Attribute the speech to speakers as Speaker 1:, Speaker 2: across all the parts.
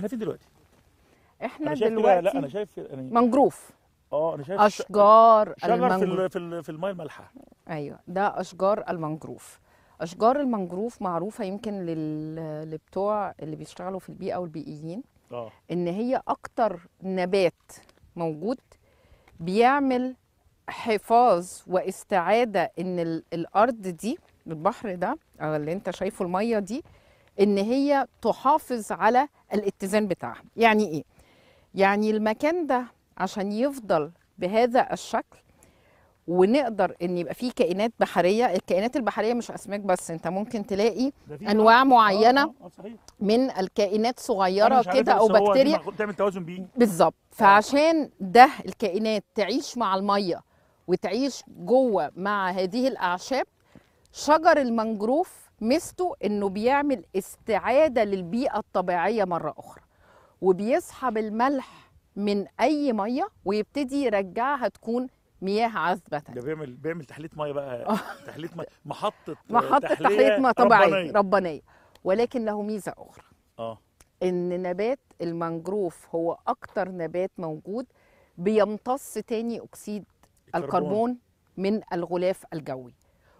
Speaker 1: احنا فين دلوقتي؟ احنا أنا دلوقتي لا انا شايف
Speaker 2: أنا... منجروف اه انا شايف اشجار شجر المنجروف. في في المايه المالحه
Speaker 1: ايوه ده اشجار المنجروف اشجار المنجروف معروفه يمكن لل... لبتوع اللي بيشتغلوا في البيئه والبيئيين اه ان هي اكتر نبات موجود بيعمل حفاظ واستعاده ان الارض دي البحر ده آه، اللي انت شايفه الميه دي ان هي تحافظ على الاتزان بتاعها يعني ايه يعني المكان ده عشان يفضل بهذا الشكل ونقدر ان يبقى فيه كائنات بحريه الكائنات البحريه مش اسماك بس انت ممكن تلاقي انواع آه، آه، آه، معينه من الكائنات صغيره كده او بكتيريا
Speaker 2: تعمل توازن بيه
Speaker 1: بالظبط فعشان ده الكائنات تعيش مع الميه وتعيش جوه مع هذه الاعشاب شجر المنجروف ميزته انه بيعمل استعاده للبيئه الطبيعيه مره اخرى وبيسحب الملح من اي ميه ويبتدي يرجعها تكون
Speaker 2: مياه عذبه ده بيعمل بيعمل تحليه ميه بقى آه. تحليه ميه محطه محطه تحليه, تحلية ميه طبيعيه ربانية.
Speaker 1: ربانيه ولكن له ميزه اخرى اه ان نبات المنجروف هو اكتر نبات موجود بيمتص تاني اكسيد الكربون, الكربون من الغلاف الجوي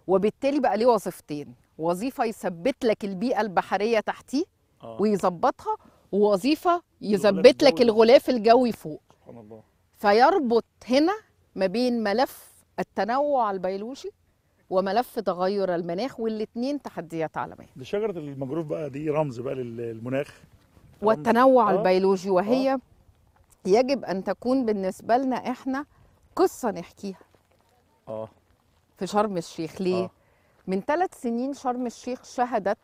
Speaker 1: وبالتالي بقى ليه وظيفتين وظيفه يثبت لك البيئه البحريه تحتيه آه. ويظبطها ووظيفه يثبت لك الغلاف الجوي فوق سبحان الله فيربط هنا ما بين ملف التنوع البيولوجي وملف تغير المناخ والاثنين
Speaker 2: تحديات عالميه دي شجره المجروف بقى دي رمز بقى للمناخ والتنوع آه.
Speaker 1: البيولوجي وهي آه. يجب ان تكون بالنسبه لنا احنا قصه نحكيها اه في شرم الشيخ ليه آه. من ثلاث سنين شرم الشيخ شهدت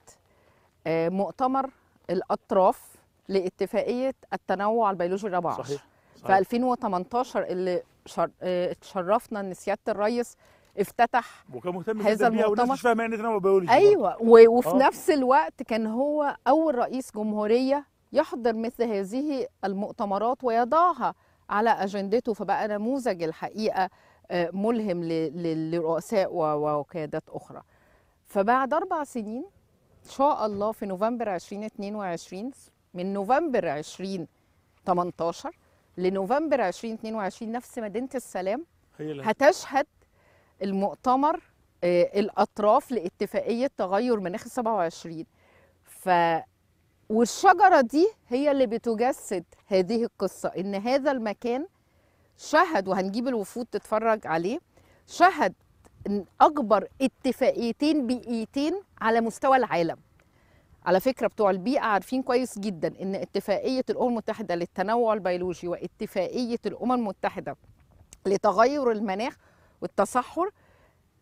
Speaker 1: آه، مؤتمر الاطراف لاتفاقيه التنوع البيولوجي الرابع عشر صحيح. صحيح. في 2018 اللي شر... آه، اتشرفنا ان سياده الرئيس افتتح
Speaker 2: وكان مهتم هذا المؤتمر مش فاهم يعني تنوع بيولوجي ايوه و... وفي آه. نفس
Speaker 1: الوقت كان هو اول رئيس جمهوريه يحضر مثل هذه المؤتمرات ويضعها على اجندته فبقى نموذج الحقيقه آه، ملهم لرؤساء وقيادات اخرى فبعد اربع سنين ان شاء الله في نوفمبر 2022 من نوفمبر 2018 لنوفمبر 2022 نفس مدينه السلام هتشهد المؤتمر آه، الاطراف لاتفاقيه تغير مناخ 27 ف والشجره دي هي اللي بتجسد هذه القصه ان هذا المكان شهد وهنجيب الوفود تتفرج عليه شهد اكبر اتفاقيتين بيئيتين على مستوى العالم على فكره بتوع البيئه عارفين كويس جدا ان اتفاقيه الامم المتحده للتنوع البيولوجي واتفاقيه الامم المتحده لتغير المناخ والتصحر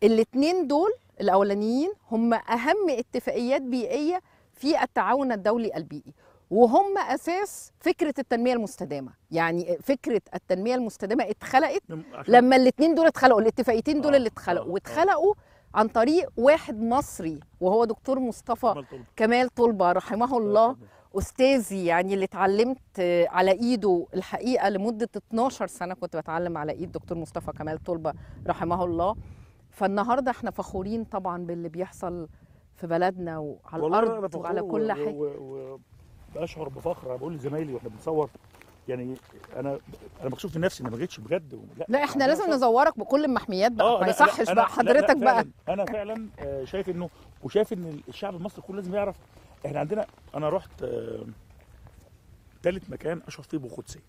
Speaker 1: الاثنين دول الاولانيين هم اهم اتفاقيات بيئيه في التعاون الدولي البيئي وهم اساس فكره التنميه المستدامه يعني فكره التنميه المستدامه اتخلقت لما الاثنين دول اتخلقوا الاتفاقيتين دول آه، اللي اتخلقوا آه، آه. واتخلقوا عن طريق واحد مصري وهو دكتور مصطفى كمال طلبه رحمه الله استاذي يعني اللي اتعلمت على ايده الحقيقه لمده 12 سنه كنت بتعلم على ايد دكتور مصطفى كمال طلبه رحمه الله فالنهارده احنا فخورين طبعا باللي بيحصل في بلدنا وعلى الارض وعلى كل حاجه
Speaker 2: بشعر بفخر انا بقول لزمايلي واحنا بنصور يعني انا انا مكشوف في نفسي ان ما جيتش بجد و... لا, لا احنا لازم
Speaker 1: نزورك بكل المحميات بقى آه ما يصحش بقى حضرتك لا لا بقى
Speaker 2: انا فعلا آه، شايف انه وشايف ان الشعب المصري كله لازم يعرف احنا عندنا انا رحت ثالث آه، مكان اشعر فيه بالقدسيه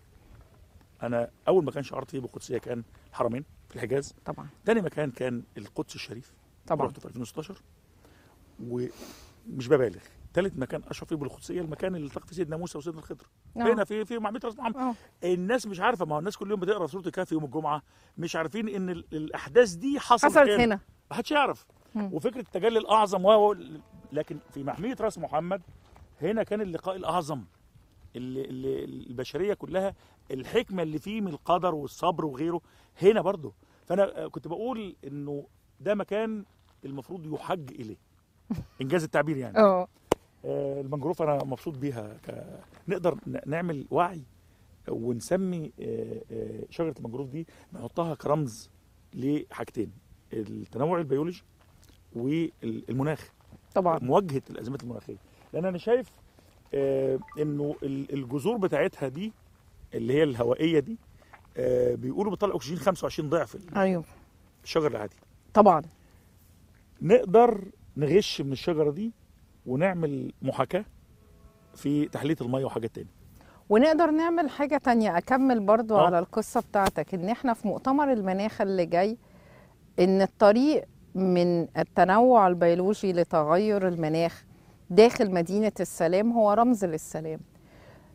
Speaker 2: انا اول مكان شعرت فيه بالقدسيه كان الحرمين في الحجاز طبعا ثاني مكان كان القدس الشريف طبعا رحت في 2016 و مش ببالغ ثالث مكان اشرف فيه بالقدسيه المكان اللي التقى فيه سيدنا موسى وسيدنا الخضر آه. هنا في في معميه راس محمد آه. الناس مش عارفه ما هو الناس كل يوم بتقرا سوره الكهف يوم الجمعه مش عارفين ان الاحداث دي حصلت, حصلت هنا ما حدش يعرف وفكره التجلي الاعظم و لكن في محميه راس محمد هنا كان اللقاء الاعظم اللي, اللي البشريه كلها الحكمه اللي فيه من القدر والصبر وغيره هنا برضه فانا كنت بقول انه ده مكان المفروض يحج اليه انجاز التعبير يعني اه المنجروف انا مبسوط بيها ك... نقدر نعمل وعي ونسمي آه، آه، شجره المنجروف دي نحطها كرمز لحاجتين التنوع البيولوجي والمناخ طبعا مواجهه الازمات المناخيه لان انا شايف آه، انه الجذور بتاعتها دي اللي هي الهوائيه دي بيقولوا بتطلع اكسجين 25 ضعف ايوه الشجر العادي طبعا نقدر نغش من الشجره دي ونعمل محاكاه في تحليه الميه وحاجات تاني
Speaker 1: ونقدر نعمل حاجة تانية أكمل برضو أه. على القصة بتاعتك إن إحنا في مؤتمر المناخ اللي جاي إن الطريق من التنوع البيولوجي لتغير المناخ داخل مدينة السلام هو رمز للسلام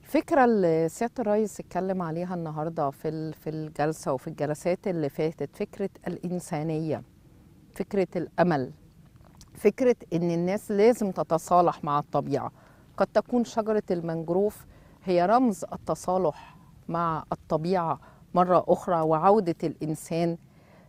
Speaker 1: الفكرة اللي سيادة الرئيس اتكلم عليها النهاردة في في الجلسة وفي الجلسات اللي فاتت فكرة الإنسانية فكرة الأمل فكرة إن الناس لازم تتصالح مع الطبيعة قد تكون شجرة المنجروف هي رمز التصالح مع الطبيعة مرة أخرى وعودة الإنسان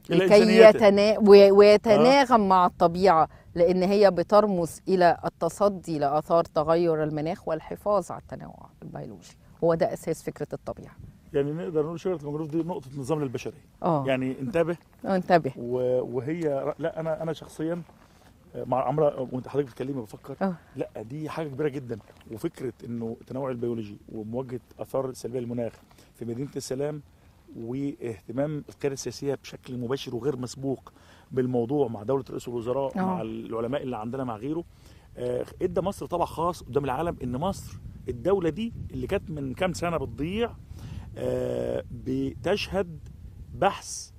Speaker 2: لكي يتنا... ويتناغم
Speaker 1: آه. مع الطبيعة لأن هي بترمز إلى التصدي لآثار تغير المناخ والحفاظ على التنوع البيولوجي هو ده أساس فكرة الطبيعة
Speaker 2: يعني نقدر نقول شجره المنجروف دي نقطه نظام للبشرية آه. يعني انتبه آه، انتبه وهي لا انا انا شخصيا مع عمرة وانت حضرتك بتتكلمي بفكر أوه. لا دي حاجه كبيره جدا وفكره انه التنوع البيولوجي ومواجهه اثار سلبيه للمناخ في مدينه السلام واهتمام القياده السياسيه بشكل مباشر وغير مسبوق بالموضوع مع دوله رئيس الوزراء أوه. مع العلماء اللي عندنا مع غيره آه، ادى مصر طبع خاص قدام العالم ان مصر الدوله دي اللي كانت من كام سنه بتضيع آه، بتشهد بحث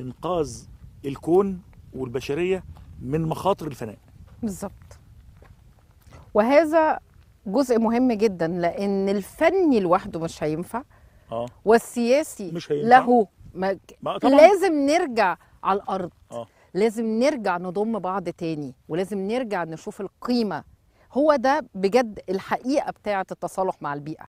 Speaker 2: انقاذ الكون والبشريه من مخاطر الفناء
Speaker 1: بالظبط وهذا جزء مهم جدا لان الفني لوحده مش هينفع اه والسياسي مش هينفع. له ما طبعًا. لازم نرجع على الارض آه. لازم نرجع نضم بعض تاني ولازم نرجع نشوف القيمه هو ده بجد الحقيقه بتاعه التصالح مع البيئه